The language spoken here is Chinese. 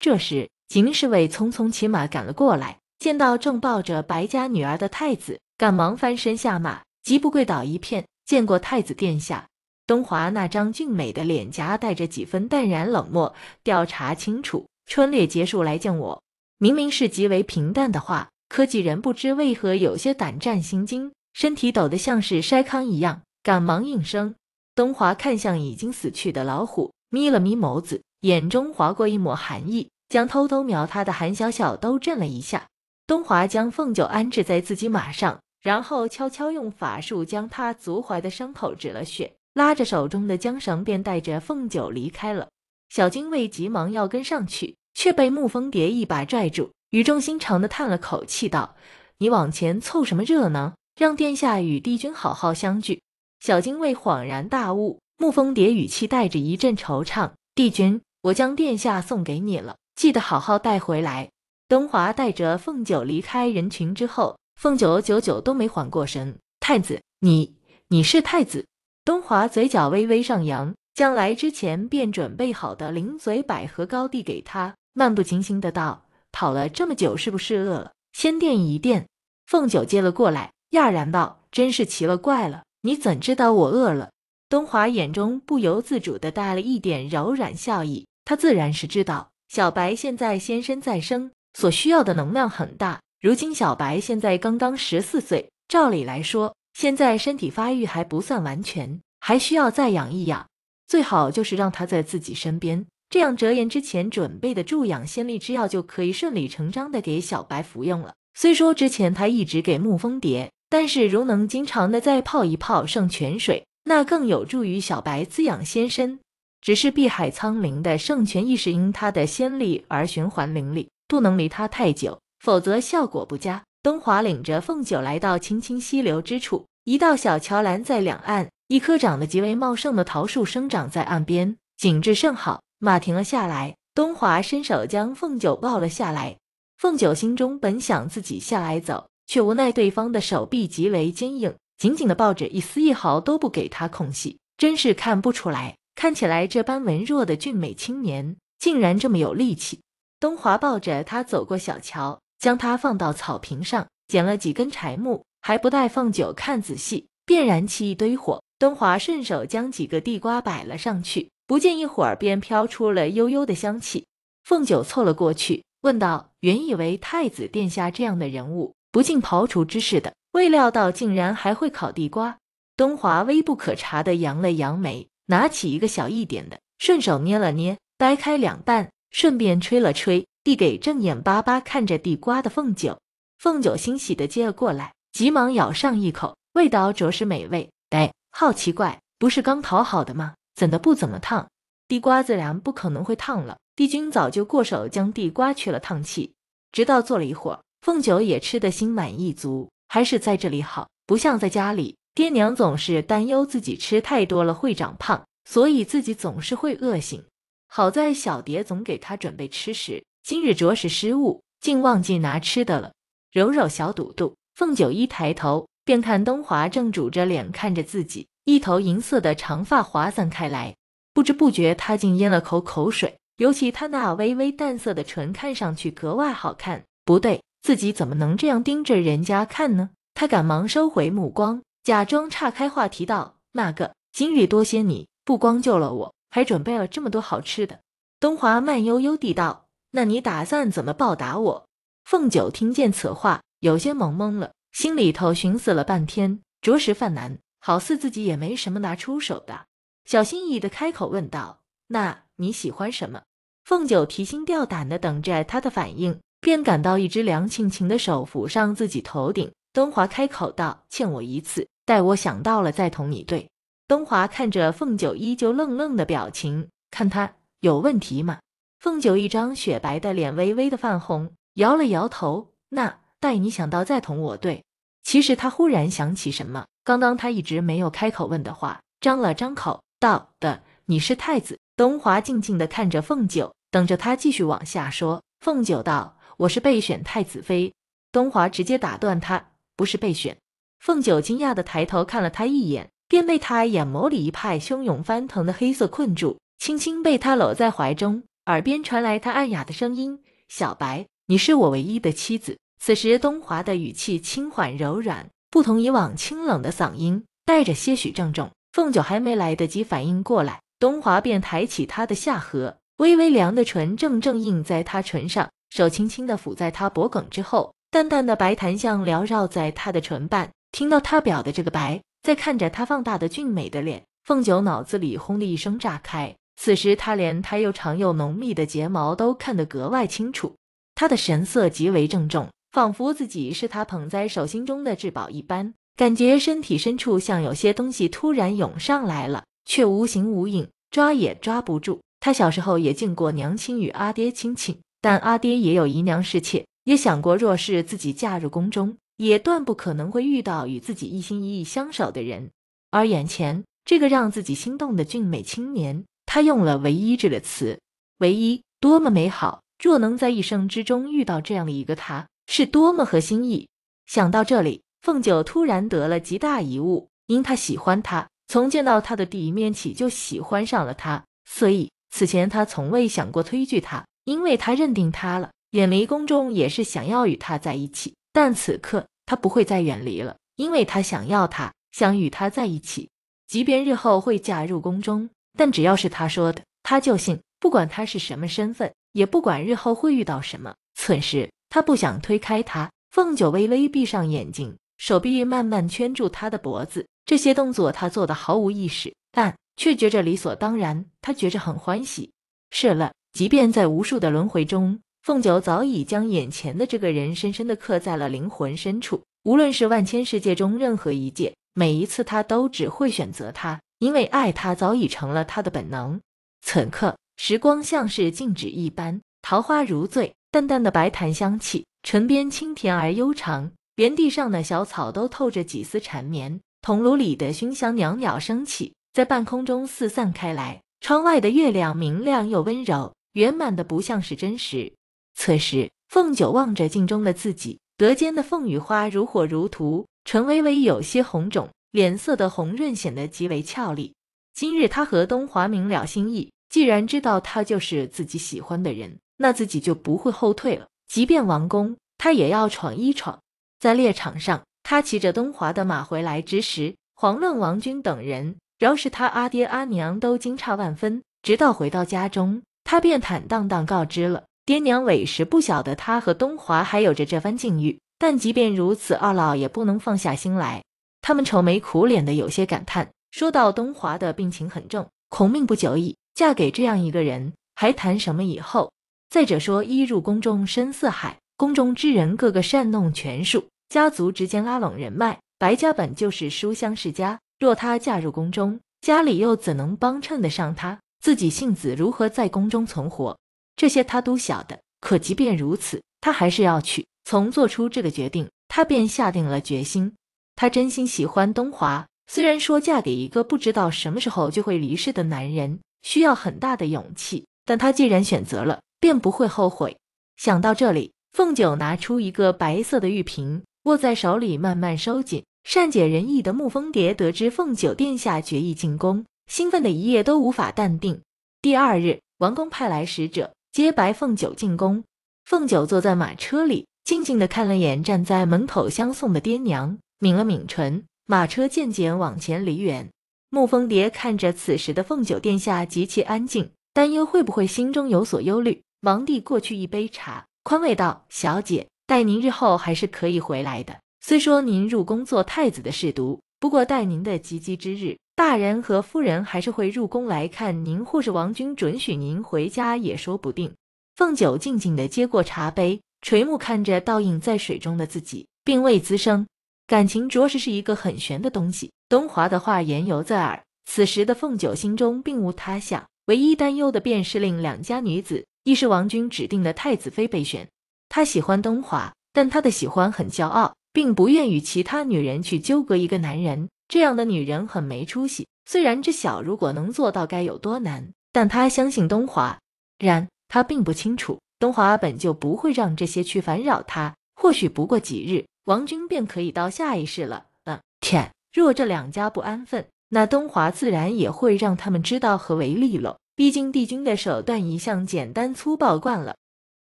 这时，秦侍卫匆匆骑马赶了过来，见到正抱着白家女儿的太子，赶忙翻身下马，急不跪倒一片，见过太子殿下。东华那张俊美的脸颊带着几分淡然冷漠。调查清楚，春猎结束来见我。明明是极为平淡的话，科技人不知为何有些胆战心惊，身体抖得像是筛糠一样，赶忙应声。东华看向已经死去的老虎，眯了眯眸子。眼中划过一抹寒意，将偷偷瞄他的韩小小都震了一下。东华将凤九安置在自己马上，然后悄悄用法术将他足踝的伤口止了血，拉着手中的缰绳便带着凤九离开了。小精卫急忙要跟上去，却被沐风蝶一把拽住，语重心长的叹了口气道：“你往前凑什么热闹？让殿下与帝君好好相聚。”小精卫恍然大悟，沐风蝶语气带着一阵惆怅：“帝君。”我将殿下送给你了，记得好好带回来。东华带着凤九离开人群之后，凤九久久都没缓过神。太子，你你是太子。东华嘴角微微上扬，将来之前便准备好的灵嘴百合糕递给他，漫不经心的道：“跑了这么久，是不是饿了？”先垫一垫。凤九接了过来，讶然道：“真是奇了怪了，你怎知道我饿了？”东华眼中不由自主的带了一点柔软笑意，他自然是知道小白现在仙身再生所需要的能量很大，如今小白现在刚刚十四岁，照理来说现在身体发育还不算完全，还需要再养一养，最好就是让他在自己身边，这样折颜之前准备的助养仙力之药就可以顺理成章的给小白服用了。虽说之前他一直给沐风蝶，但是如能经常的再泡一泡圣泉水。那更有助于小白滋养仙身，只是碧海苍灵的圣泉亦是因它的仙力而循环灵力，不能离它太久，否则效果不佳。东华领着凤九来到青青溪流之处，一道小桥拦在两岸，一棵长得极为茂盛的桃树生长在岸边，景致甚好。马停了下来，东华伸手将凤九抱了下来。凤九心中本想自己下来走，却无奈对方的手臂极为坚硬。紧紧的抱着，一丝一毫都不给他空隙，真是看不出来，看起来这般文弱的俊美青年，竟然这么有力气。东华抱着他走过小桥，将他放到草坪上，捡了几根柴木，还不待凤九看仔细，便燃起一堆火。东华顺手将几个地瓜摆了上去，不见一会儿，便飘出了悠悠的香气。凤九凑了过去，问道：“原以为太子殿下这样的人物。”不尽刨除之事的，未料到竟然还会烤地瓜。东华微不可察的扬了扬眉，拿起一个小一点的，顺手捏了捏，掰开两半，顺便吹了吹，递给正眼巴巴看着地瓜的凤九。凤九欣喜的接了过来，急忙咬上一口，味道着实美味。哎，好奇怪，不是刚烤好的吗？怎的不怎么烫？地瓜自然不可能会烫了，帝君早就过手将地瓜去了烫气，直到坐了一会儿。凤九也吃得心满意足，还是在这里好，不像在家里，爹娘总是担忧自己吃太多了会长胖，所以自己总是会饿醒。好在小蝶总给他准备吃食，今日着实失误，竟忘记拿吃的了。揉揉小肚肚，凤九一抬头便看东华正拄着脸看着自己，一头银色的长发滑散开来，不知不觉他竟咽了口口水，尤其他那微微淡色的唇看上去格外好看。不对。自己怎么能这样盯着人家看呢？他赶忙收回目光，假装岔开话题道：“那个，今日多谢你，不光救了我，还准备了这么多好吃的。”东华慢悠悠地道：“那你打算怎么报答我？”凤九听见此话，有些懵懵了，心里头寻思了半天，着实犯难，好似自己也没什么拿出手的，小心翼翼地开口问道：“那你喜欢什么？”凤九提心吊胆的等着他的反应。便感到一只梁庆晴的手抚上自己头顶，东华开口道：“欠我一次，待我想到了再同你对。”东华看着凤九依旧愣愣的表情，看他有问题吗？凤九一张雪白的脸微微的泛红，摇了摇头。那待你想到再同我对。其实他忽然想起什么，刚刚他一直没有开口问的话，张了张口道：“的，你是太子。”东华静静的看着凤九，等着他继续往下说。凤九道。我是备选太子妃，东华直接打断他，不是备选。凤九惊讶的抬头看了他一眼，便被他眼眸里一派汹涌翻腾的黑色困住，轻轻被他搂在怀中，耳边传来他暗哑的声音：“小白，你是我唯一的妻子。”此时东华的语气轻缓柔软，不同以往清冷的嗓音，带着些许郑重。凤九还没来得及反应过来，东华便抬起他的下颌，微微凉的唇正正印在他唇上。手轻轻地抚在他脖颈之后，淡淡的白檀香缭绕在他的唇瓣。听到他表的这个白，再看着他放大的俊美的脸，凤九脑子里轰的一声炸开。此时他连他又长又浓密的睫毛都看得格外清楚。他的神色极为郑重，仿佛自己是他捧在手心中的至宝一般。感觉身体深处像有些东西突然涌上来了，却无形无影，抓也抓不住。他小时候也见过娘亲与阿爹亲亲。但阿爹也有姨娘侍妾，也想过，若是自己嫁入宫中，也断不可能会遇到与自己一心一意相守的人。而眼前这个让自己心动的俊美青年，他用了“唯一”这个词，唯一，多么美好！若能在一生之中遇到这样的一个他，是多么合心意。想到这里，凤九突然得了极大一悟，因他喜欢他，从见到他的第一面起就喜欢上了他，所以此前他从未想过推拒他。因为他认定他了，远离宫中也是想要与他在一起。但此刻他不会再远离了，因为他想要他，想与他在一起。即便日后会嫁入宫中，但只要是他说的，他就信。不管他是什么身份，也不管日后会遇到什么。此时他不想推开他，凤九微微闭上眼睛，手臂慢慢圈住他的脖子。这些动作他做的毫无意识，但却觉着理所当然。他觉着很欢喜。是了。即便在无数的轮回中，凤九早已将眼前的这个人深深地刻在了灵魂深处。无论是万千世界中任何一界，每一次他都只会选择他，因为爱他早已成了他的本能。此刻，时光像是静止一般，桃花如醉，淡淡的白檀香气，唇边清甜而悠长。原地上的小草都透着几丝缠绵，铜炉里的熏香袅袅升起，在半空中四散开来。窗外的月亮明亮又温柔。圆满的不像是真实。此时，凤九望着镜中的自己，额间的凤羽花如火如荼，唇微微有些红肿，脸色的红润显得极为俏丽。今日他和东华明了心意，既然知道他就是自己喜欢的人，那自己就不会后退了。即便王宫，他也要闯一闯。在猎场上，他骑着东华的马回来之时，黄论王军等人，饶是他阿爹阿娘都惊诧万分。直到回到家中。他便坦荡荡告知了爹娘，委实不晓得他和东华还有着这番境遇。但即便如此，二老也不能放下心来。他们愁眉苦脸的，有些感叹，说到东华的病情很重，恐命不久矣。嫁给这样一个人，还谈什么以后？再者说，一入宫中深似海，宫中之人个个善弄权术，家族之间拉拢人脉。白家本就是书香世家，若她嫁入宫中，家里又怎能帮衬得上她？自己性子如何在宫中存活，这些他都晓得。可即便如此，他还是要去。从做出这个决定，他便下定了决心。他真心喜欢东华，虽然说嫁给一个不知道什么时候就会离世的男人需要很大的勇气，但他既然选择了，便不会后悔。想到这里，凤九拿出一个白色的玉瓶，握在手里慢慢收紧。善解人意的沐风蝶得知凤九殿下决意进宫。兴奋的一夜都无法淡定。第二日，王宫派来使者接白凤九进宫。凤九坐在马车里，静静的看了眼站在门口相送的爹娘，抿了抿唇。马车渐渐往前离远。沐风蝶看着此时的凤九殿下极其安静，担忧会不会心中有所忧虑，忙递过去一杯茶，宽慰道：“小姐，待您日后还是可以回来的。虽说您入宫做太子的侍读，不过待您的及笄之日。”大人和夫人还是会入宫来看您，或是王君准许您回家也说不定。凤九静静的接过茶杯，垂目看着倒映在水中的自己，并未滋生。感情着实是一个很玄的东西。东华的话言犹在耳，此时的凤九心中并无他想，唯一担忧的便是令两家女子，亦是王君指定的太子妃备选。她喜欢东华，但她的喜欢很骄傲，并不愿与其他女人去纠葛一个男人。这样的女人很没出息。虽然知晓如果能做到该有多难，但她相信东华。然，她并不清楚东华本就不会让这些去烦扰他。或许不过几日，王军便可以到下一世了。嗯，天，若这两家不安分，那东华自然也会让他们知道何为利了。毕竟帝君的手段一向简单粗暴惯了。